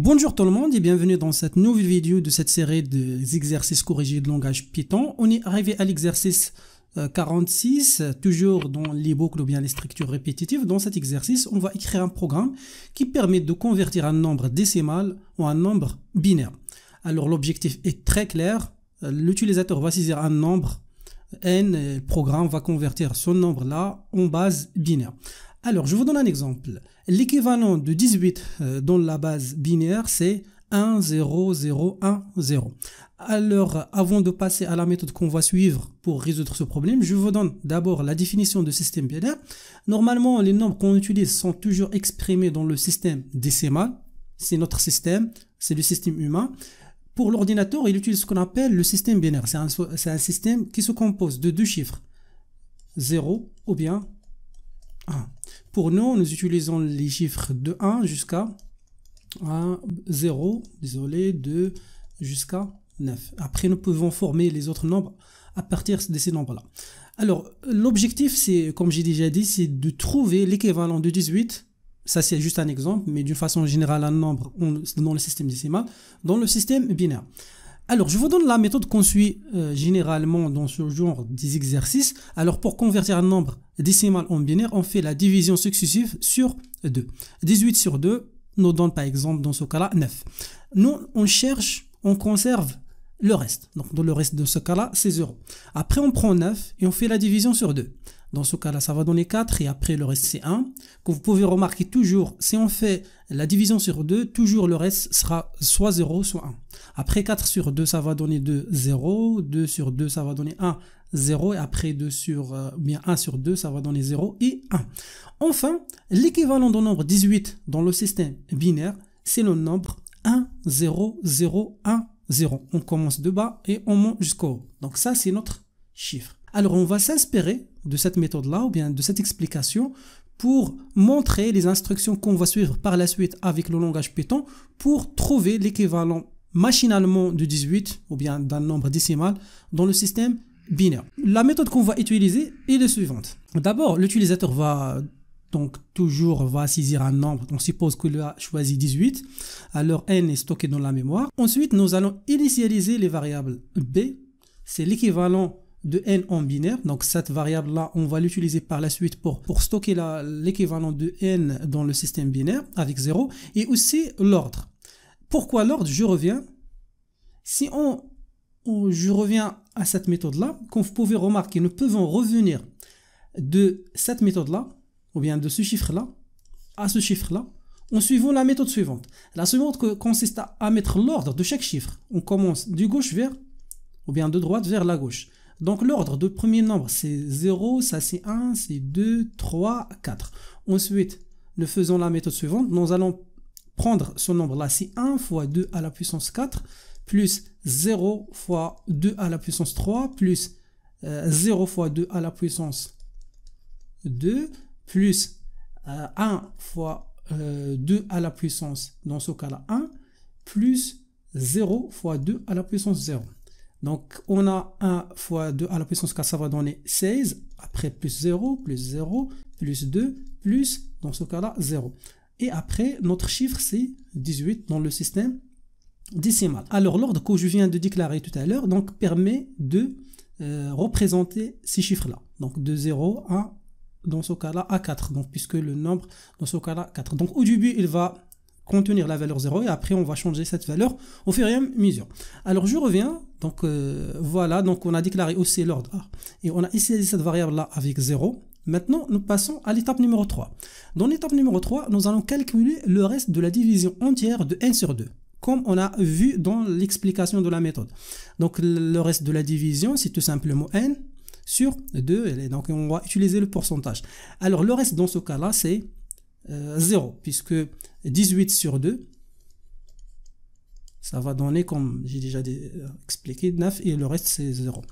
Bonjour tout le monde et bienvenue dans cette nouvelle vidéo de cette série d'exercices exercices corrigés de langage Python. On est arrivé à l'exercice 46, euh, toujours dans les boucles ou bien les structures répétitives. Dans cet exercice, on va écrire un programme qui permet de convertir un nombre décimal en un nombre binaire. Alors l'objectif est très clair. Euh, l'utilisateur va saisir un nombre euh, n, le programme va convertir ce nombre-là en base binaire. Alors, je vous donne un exemple. L'équivalent de 18 euh, dans la base binaire, c'est 1, 0, 0, 1, 0. Alors, avant de passer à la méthode qu'on va suivre pour résoudre ce problème, je vous donne d'abord la définition de système binaire. Normalement, les nombres qu'on utilise sont toujours exprimés dans le système décimal. C'est notre système, c'est le système humain. Pour l'ordinateur, il utilise ce qu'on appelle le système binaire. C'est un, un système qui se compose de deux chiffres, 0 ou bien 1. Pour nous, nous utilisons les chiffres de 1 jusqu'à 0, désolé, 2 jusqu'à 9. Après, nous pouvons former les autres nombres à partir de ces nombres-là. Alors, l'objectif, c'est, comme j'ai déjà dit, c'est de trouver l'équivalent de 18. Ça, c'est juste un exemple, mais d'une façon générale, un nombre dans le système décimal, dans le système binaire. Alors, je vous donne la méthode qu'on suit euh, généralement dans ce genre d'exercices. Alors, pour convertir un nombre décimal en binaire, on fait la division successive sur 2. 18 sur 2 nous donne par exemple dans ce cas-là 9. Nous, on cherche, on conserve le reste. Donc, dans le reste de ce cas-là, c'est 0. Après, on prend 9 et on fait la division sur 2. Dans ce cas-là, ça va donner 4 et après le reste c'est 1. Que vous pouvez remarquer toujours, si on fait la division sur 2, toujours le reste sera soit 0, soit 1. Après 4 sur 2, ça va donner 2, 0. 2 sur 2, ça va donner 1, 0. Et après 2 sur, euh, bien 1 sur 2, ça va donner 0 et 1. Enfin, l'équivalent du nombre 18 dans le système binaire, c'est le nombre 1, 0, 0, 1, 0. On commence de bas et on monte jusqu'au haut. Donc ça, c'est notre chiffre. Alors on va s'inspirer de cette méthode-là ou bien de cette explication pour montrer les instructions qu'on va suivre par la suite avec le langage Python pour trouver l'équivalent machinalement de 18 ou bien d'un nombre décimal dans le système binaire. La méthode qu'on va utiliser est la suivante. D'abord, l'utilisateur va donc toujours va saisir un nombre. On suppose qu'il a choisi 18. Alors n est stocké dans la mémoire. Ensuite, nous allons initialiser les variables b. C'est l'équivalent de n en binaire. Donc cette variable-là, on va l'utiliser par la suite pour, pour stocker l'équivalent de n dans le système binaire avec 0 et aussi l'ordre. Pourquoi l'ordre Je reviens. Si on, je reviens à cette méthode-là, comme vous pouvez remarquer, nous pouvons revenir de cette méthode-là, ou bien de ce chiffre-là, à ce chiffre-là, en suivant la méthode suivante. La suivante consiste à mettre l'ordre de chaque chiffre. On commence du gauche vers, ou bien de droite vers la gauche. Donc l'ordre de premier nombre, c'est 0, ça c'est 1, c'est 2, 3, 4. Ensuite, nous faisons la méthode suivante. Nous allons prendre ce nombre-là, c'est 1 fois 2 à la puissance 4, plus 0 fois 2 à la puissance 3, plus 0 euh, fois 2 à la puissance 2, plus 1 euh, fois 2 euh, à la puissance, dans ce cas-là 1, plus 0 fois 2 à la puissance 0. Donc, on a 1 fois 2 à la puissance 4, ça va donner 16. Après, plus 0, plus 0, plus 2, plus, dans ce cas-là, 0. Et après, notre chiffre, c'est 18 dans le système décimal. Alors, l'ordre que je viens de déclarer tout à l'heure, donc, permet de euh, représenter ces chiffres-là. Donc, de 0 à, dans ce cas-là, à 4. Donc, puisque le nombre, dans ce cas-là, 4. Donc, au début, il va contenir la valeur 0 et après on va changer cette valeur au fur et à mesure. Alors je reviens donc euh, voilà, donc on a déclaré aussi l'ordre Et on a ici cette variable-là avec 0. Maintenant, nous passons à l'étape numéro 3. Dans l'étape numéro 3, nous allons calculer le reste de la division entière de 1 sur 2 comme on a vu dans l'explication de la méthode. Donc le reste de la division, c'est tout simplement n sur 2, et donc on va utiliser le pourcentage. Alors le reste dans ce cas-là, c'est 0, euh, puisque 18 sur 2, ça va donner, comme j'ai déjà euh, expliqué, 9 et le reste c'est 0.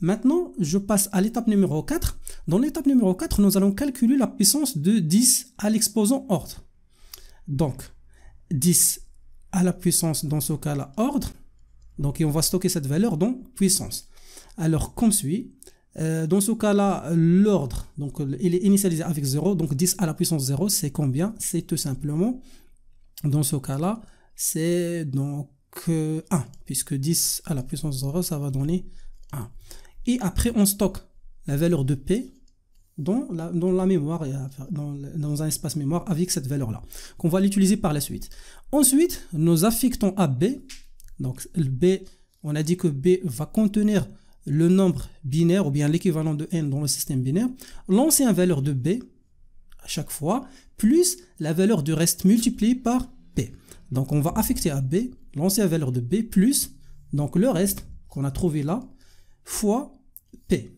Maintenant, je passe à l'étape numéro 4. Dans l'étape numéro 4, nous allons calculer la puissance de 10 à l'exposant ordre. Donc, 10 à la puissance, dans ce cas-là, ordre. Donc, on va stocker cette valeur dans puissance. Alors, comme suit, euh, dans ce cas-là, l'ordre, donc il est initialisé avec 0, donc 10 à la puissance 0, c'est combien C'est tout simplement, dans ce cas-là, c'est donc 1, puisque 10 à la puissance 0, ça va donner 1. Et après, on stocke la valeur de P dans la, dans la mémoire, dans, dans un espace mémoire avec cette valeur-là, qu'on va l'utiliser par la suite. Ensuite, nous affectons à B. Donc, le B, on a dit que B va contenir le nombre binaire ou bien l'équivalent de n dans le système binaire, l'ancienne valeur de b à chaque fois, plus la valeur du reste multipliée par p. Donc on va affecter à b l'ancienne valeur de B plus, donc le reste qu'on a trouvé là, fois P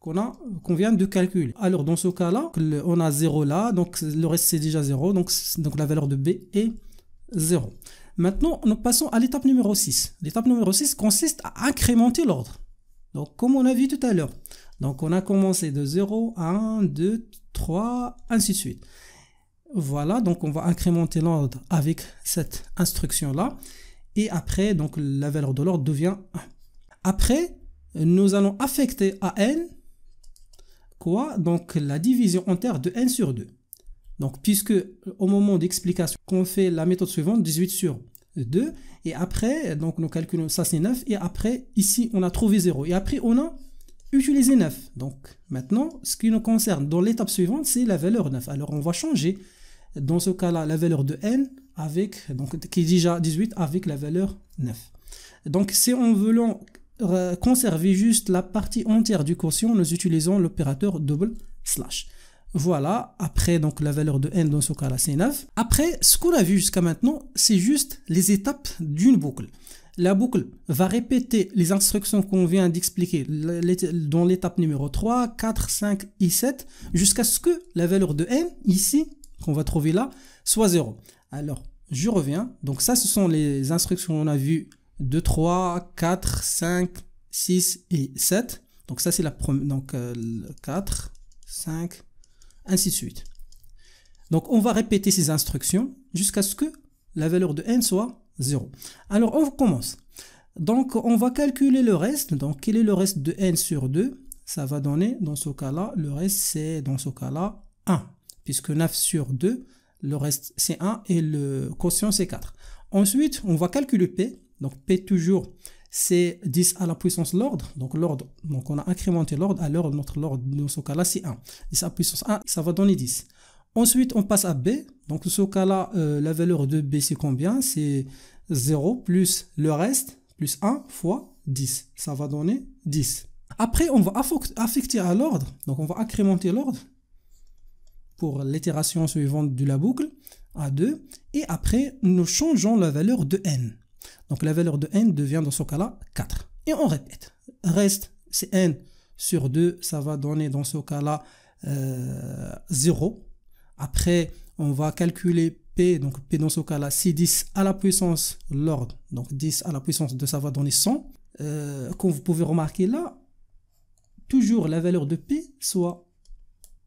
qu'on vient de calculer. Alors dans ce cas-là, on a 0 là, donc le reste c'est déjà 0, donc, donc la valeur de B est 0. Maintenant, nous passons à l'étape numéro 6. L'étape numéro 6 consiste à incrémenter l'ordre. Donc comme on a vu tout à l'heure. Donc on a commencé de 0 1, 2, 3, ainsi de suite. Voilà, donc on va incrémenter l'ordre avec cette instruction-là. Et après, donc la valeur de l'ordre devient 1. Après, nous allons affecter à n quoi Donc la division entière de n sur 2. Donc puisque au moment d'explication qu'on fait la méthode suivante, 18 sur 2, et après, donc nous calculons ça c'est 9, et après ici on a trouvé 0, et après on a utilisé 9. Donc maintenant, ce qui nous concerne dans l'étape suivante, c'est la valeur 9. Alors on va changer dans ce cas-là, la valeur de n avec, donc, qui est déjà 18 avec la valeur 9. Donc, si on veut euh, conserver juste la partie entière du quotient, nous utilisons l'opérateur double slash. Voilà, après donc la valeur de n dans ce cas-là c'est 9. Après, ce qu'on a vu jusqu'à maintenant, c'est juste les étapes d'une boucle. La boucle va répéter les instructions qu'on vient d'expliquer dans l'étape numéro 3, 4, 5 et 7 jusqu'à ce que la valeur de n ici qu'on va trouver là, soit 0. Alors, je reviens. Donc ça, ce sont les instructions on a vu 2, 3, 4, 5, 6 et 7. Donc ça, c'est la première. Donc 4, euh, 5, ainsi de suite. Donc on va répéter ces instructions jusqu'à ce que la valeur de n soit 0. Alors on commence. Donc on va calculer le reste. Donc quel est le reste de n sur 2 Ça va donner dans ce cas-là, le reste c'est dans ce cas-là 1 puisque 9 sur 2, le reste c'est 1 et le quotient c'est 4. Ensuite, on va calculer P. Donc P toujours, c'est 10 à la puissance l'ordre. Donc l'ordre, donc on a incrémenté l'ordre alors notre ordre dans ce cas-là c'est 1. 10 à la puissance 1, ça va donner 10. Ensuite, on passe à B. Donc dans ce cas-là, euh, la valeur de B c'est combien C'est 0 plus le reste, plus 1 fois 10. Ça va donner 10. Après, on va affecter à l'ordre. Donc on va incrémenter l'ordre pour l'itération suivante de la boucle, A2, et après nous changeons la valeur de n. Donc la valeur de n devient dans ce cas-là 4. Et on répète. Reste, c'est n sur 2, ça va donner dans ce cas-là 0. Euh, après, on va calculer P, donc P dans ce cas-là, c'est 10 à la puissance l'ordre, donc 10 à la puissance de ça va donner 100. Euh, comme vous pouvez remarquer là, toujours la valeur de P, soit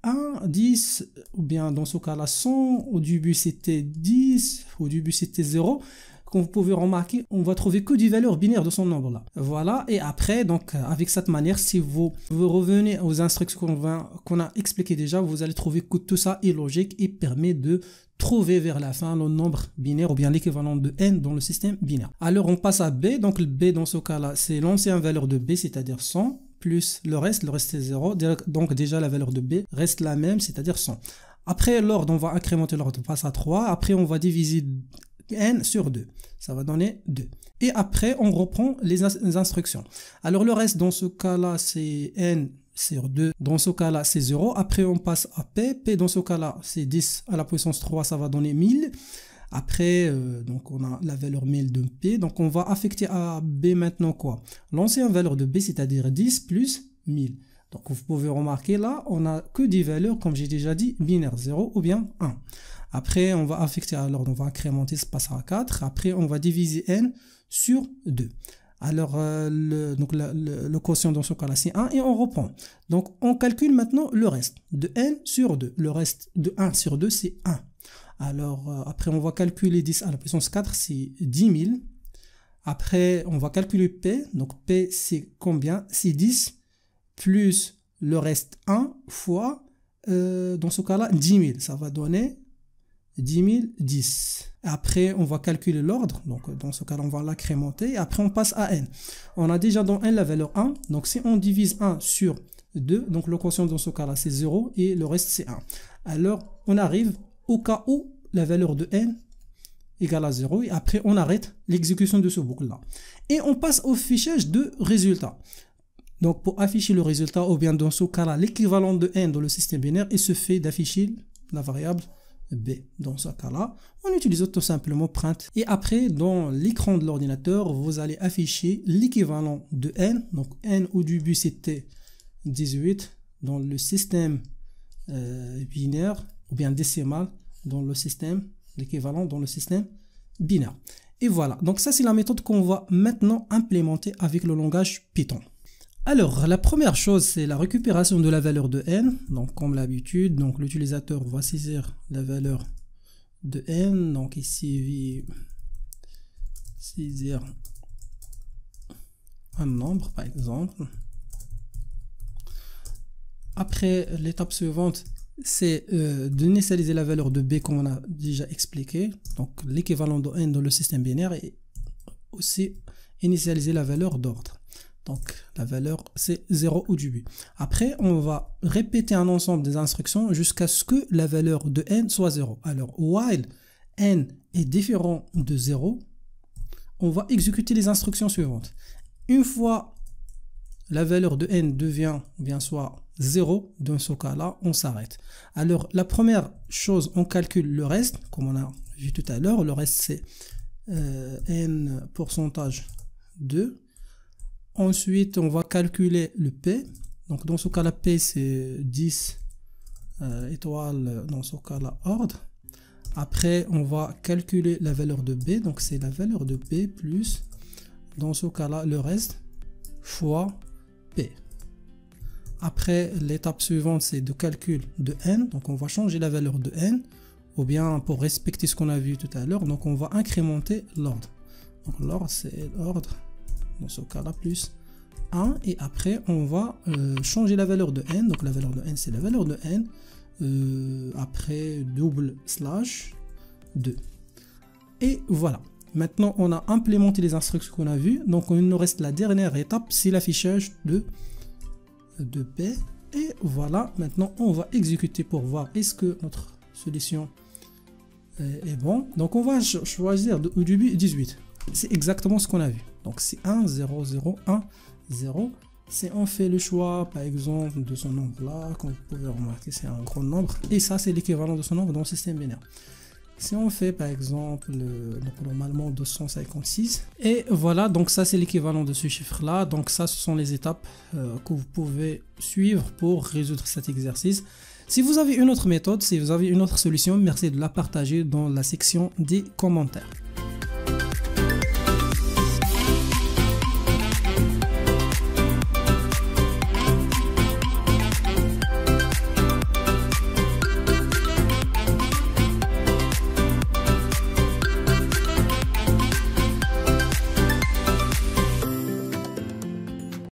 1, 10, ou bien dans ce cas-là 100, au début c'était 10, au début c'était 0. Comme vous pouvez remarquer, on va trouver que des valeurs binaires de son nombre là. Voilà, et après, donc avec cette manière, si vous, vous revenez aux instructions qu'on qu'on a expliquées déjà, vous allez trouver que tout ça est logique et permet de trouver vers la fin le nombre binaire ou bien l'équivalent de n dans le système binaire. Alors on passe à b, donc le b dans ce cas là, c'est l'ancienne valeur de b, c'est-à-dire 100 plus le reste, le reste c'est 0, donc déjà la valeur de b reste la même, c'est-à-dire 100. Après l'ordre, on va incrémenter l'ordre, on passe à 3, après on va diviser n sur 2, ça va donner 2. Et après, on reprend les, instructions. Alors le reste, dans ce cas-là, c'est n sur 2. Dans ce cas-là, c'est 0. Après, on passe à P. P, dans ce cas-là, c'est 10 à la puissance 3, ça va donner 1000. Après, euh, donc on a la valeur 1000 de P. Donc on va affecter à B maintenant quoi L'ancienne valeur de B, c'est-à-dire 10 plus 1000. Donc vous pouvez remarquer là, on n'a que des valeurs, comme j'ai déjà dit, binaires 0 ou bien 1. Après, on va affecter alors on va incrémenter, ce passera à 4. Après, on va diviser n sur 2. Alors, euh, le, quotient dans ce cas-là, c'est 1 et on reprend. Donc, on calcule maintenant le reste de n sur 2. Le reste de 1 sur 2, c'est 1. Alors, euh, après, on va calculer 10 à la puissance 4, c'est 10 000. Après, on va calculer P. Donc, P, c'est combien C'est 10 plus le reste 1 fois, euh, dans ce cas-là, 10 000. Ça va donner 10 000, 10. Après, on va calculer l'ordre. Donc, euh, dans ce cas-là, on va l'incrémenter. Après, on passe à n. On a déjà dans n la valeur 1. Donc, si on divise 1 sur 2, donc le quotient dans ce cas-là, c'est 0 et le reste, c'est 1. Alors, on arrive au cas où la valeur de n égale à 0 et après on arrête l'exécution de ce boucle-là. Et on passe au fichage de résultat. Donc pour afficher le résultat, ou bien dans ce cas-là, l'équivalent de n dans le système binaire, et se fait d'afficher la variable b. Dans ce cas-là, on utilise tout simplement print. Et après, dans l'écran de l'ordinateur, vous allez afficher l'équivalent de n. Donc n au début, c'était 18. Dans le système euh, binaire, ou bien décimal dans le système, l'équivalent dans le système binaire. Et voilà, donc ça c'est la méthode qu'on va maintenant implémenter avec le langage Python. Alors, la première chose, c'est la récupération de la valeur de n. Donc, comme l'habitude, donc l'utilisateur va saisir la valeur de n. Donc, ici, saisir un nombre, par exemple. Après, l'étape suivante, c'est euh, d'initialiser la valeur de b comme on a déjà expliqué, donc l'équivalent de n dans le système binaire, et aussi initialiser la valeur d'ordre. Donc la valeur c'est 0 au début. Après on va répéter un ensemble des instructions jusqu'à ce que la valeur de n soit 0. Alors while n est différent de 0, on va exécuter les instructions suivantes. Une fois la valeur de n devient bien soit 0 dans ce cas-là, on s'arrête. Alors, la première chose, on calcule le reste, comme on a vu tout à l'heure. Le reste, c'est euh, n pourcentage 2. Ensuite, on va calculer le P. Donc, dans ce cas-là, P, c'est 10 euh, étoiles, dans ce cas-là, ordre. Après, on va calculer la valeur de B. Donc, c'est la valeur de p plus, dans ce cas-là, le reste, fois P. Après, l'étape suivante, c'est de calcul de n. Donc, on va changer la valeur de n. Ou bien, pour respecter ce qu'on a vu tout à l'heure, donc on va incrémenter l'ordre. Donc, l'ordre, c'est l'ordre, dans ce cas-là, plus 1. Et après, on va euh, changer la valeur de n. Donc, la valeur de n, c'est la valeur de n. Euh, après, double slash 2. Et voilà. Maintenant, on a implémenté les instructions qu'on a vues. Donc, il nous reste la dernière étape, c'est l'affichage de de paix. Et voilà, maintenant on va exécuter pour voir est-ce que notre solution euh, est bon. Donc on va choisir au début 18. C'est exactement ce qu'on a vu. Donc c'est 1, 0, 0, 1, 0. c'est on fait le choix, par exemple, de son nombre là, comme vous remarquer, c'est un grand nombre. Et ça, c'est l'équivalent de son nombre dans le système binaire. Si on fait par exemple le, normalement 256, et voilà, donc ça c'est l'équivalent de ce chiffre-là. Donc ça, ce sont les étapes euh, que vous pouvez suivre pour résoudre cet exercice. Si vous avez une autre méthode, si vous avez une autre solution, merci de la partager dans la section des commentaires.